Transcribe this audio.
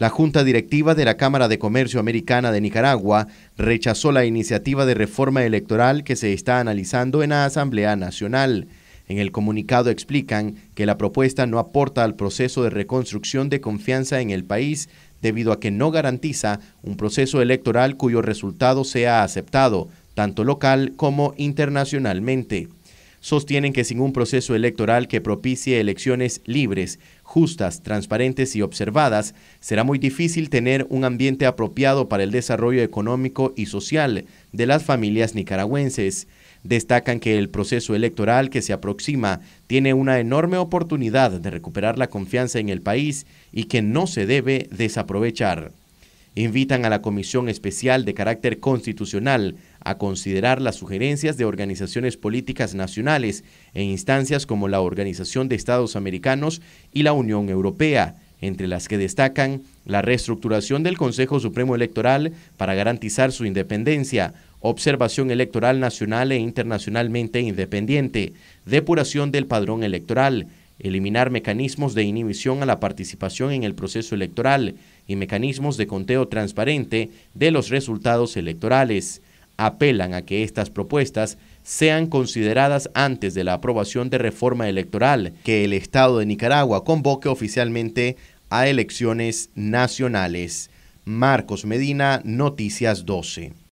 La Junta Directiva de la Cámara de Comercio Americana de Nicaragua rechazó la iniciativa de reforma electoral que se está analizando en la Asamblea Nacional. En el comunicado explican que la propuesta no aporta al proceso de reconstrucción de confianza en el país debido a que no garantiza un proceso electoral cuyo resultado sea aceptado, tanto local como internacionalmente sostienen que sin un proceso electoral que propicie elecciones libres, justas, transparentes y observadas, será muy difícil tener un ambiente apropiado para el desarrollo económico y social de las familias nicaragüenses. Destacan que el proceso electoral que se aproxima tiene una enorme oportunidad de recuperar la confianza en el país y que no se debe desaprovechar invitan a la Comisión Especial de Carácter Constitucional a considerar las sugerencias de organizaciones políticas nacionales e instancias como la Organización de Estados Americanos y la Unión Europea, entre las que destacan la reestructuración del Consejo Supremo Electoral para garantizar su independencia, observación electoral nacional e internacionalmente independiente, depuración del padrón electoral, eliminar mecanismos de inhibición a la participación en el proceso electoral y mecanismos de conteo transparente de los resultados electorales. Apelan a que estas propuestas sean consideradas antes de la aprobación de reforma electoral. Que el Estado de Nicaragua convoque oficialmente a elecciones nacionales. Marcos Medina, Noticias 12.